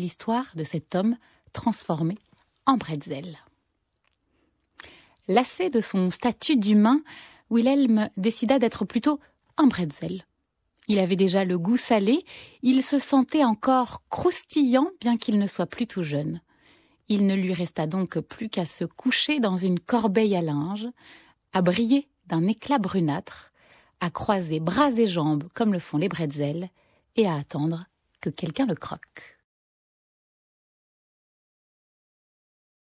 l'histoire de cet homme transformé en bretzel. Lassé de son statut d'humain, Wilhelm décida d'être plutôt un bretzel. Il avait déjà le goût salé, il se sentait encore croustillant bien qu'il ne soit plus tout jeune. Il ne lui resta donc plus qu'à se coucher dans une corbeille à linge, à briller d'un éclat brunâtre, à croiser bras et jambes comme le font les bretzels, et à attendre que quelqu'un le croque.